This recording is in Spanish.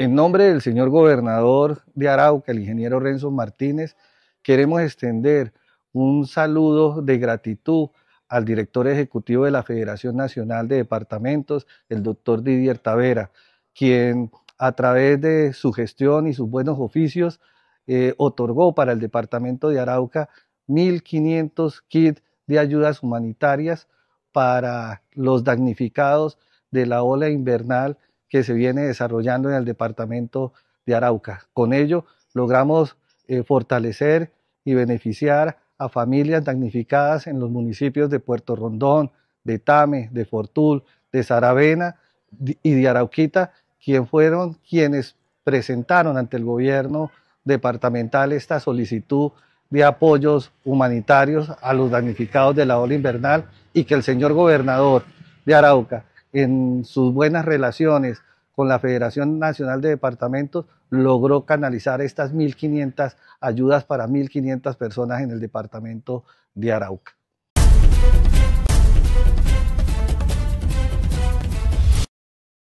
En nombre del señor gobernador de Arauca, el ingeniero Renzo Martínez, queremos extender un saludo de gratitud al director ejecutivo de la Federación Nacional de Departamentos, el doctor Didier Tavera, quien a través de su gestión y sus buenos oficios eh, otorgó para el departamento de Arauca 1.500 kits de ayudas humanitarias para los damnificados de la ola invernal que se viene desarrollando en el departamento de Arauca. Con ello logramos eh, fortalecer y beneficiar a familias damnificadas en los municipios de Puerto Rondón, de Tame, de Fortul, de Saravena y de Arauquita, quienes fueron quienes presentaron ante el gobierno departamental esta solicitud de apoyos humanitarios a los damnificados de la ola invernal y que el señor gobernador de Arauca en sus buenas relaciones con la Federación Nacional de Departamentos, logró canalizar estas 1.500 ayudas para 1.500 personas en el departamento de Arauca.